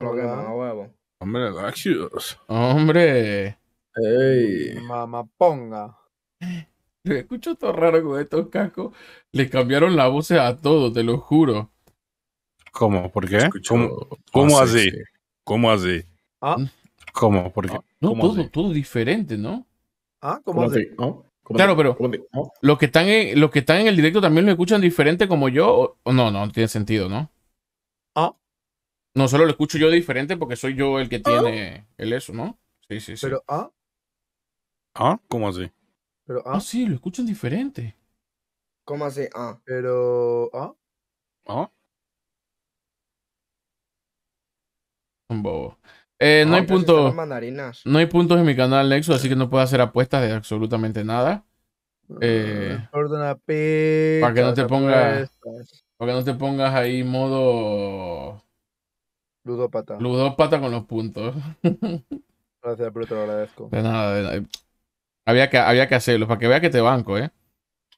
Hombre, Hombre. Mamaponga Mamá, ponga. escucho todo raro con estos cascos. Le cambiaron la voz a todos, te lo juro. ¿Cómo? ¿Por qué? ¿Cómo, ah, ¿Cómo, así? ¿Cómo ah. así? ¿Cómo? ¿Por qué? Ah, no, todo, todo diferente, ¿no? ¿Ah? ¿Cómo, así? claro, pero los que, están en, los que están en el directo también lo escuchan diferente como yo. No, no, no tiene sentido, ¿no? No, solo lo escucho yo diferente porque soy yo el que ah. tiene el eso, ¿no? Sí, sí, sí. Pero ¿ah? ¿Ah? ¿Cómo así? Pero ¿ah? ah sí, lo escuchan diferente. ¿Cómo así? Ah. Pero ¿ah? ¿Ah? Un bobo. Eh, no, ah, hay puntos no hay puntos en mi canal Nexo, así que no puedo hacer apuestas de absolutamente nada. Ah, eh, para que no te pongas. Para que no te pongas ahí modo Ludópata. patas con los puntos. Gracias, pero te lo agradezco. De nada, de nada. Había que, había que hacerlo, para que veas que te banco, ¿eh?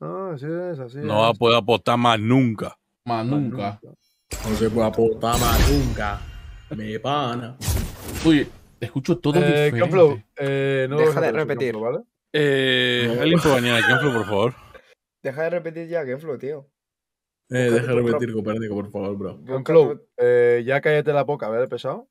Ah, así es, así No va a poder apostar más nunca. Más nunca. No se puede apostar más nunca. Me pana. Uy, te escucho todo eh, diferente. eh, Deja de repetir. ¿vale? Eh, por favor. Deja de repetir ya, Kenflo, tío. Eh, déjame repetir, Copérnico, por favor, bro. John eh, ya cállate la boca, ¿verdad, pesado?